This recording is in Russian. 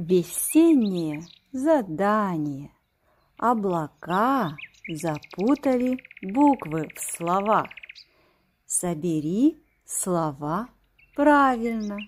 Весеннее задание. Облака запутали буквы в словах. Собери слова правильно.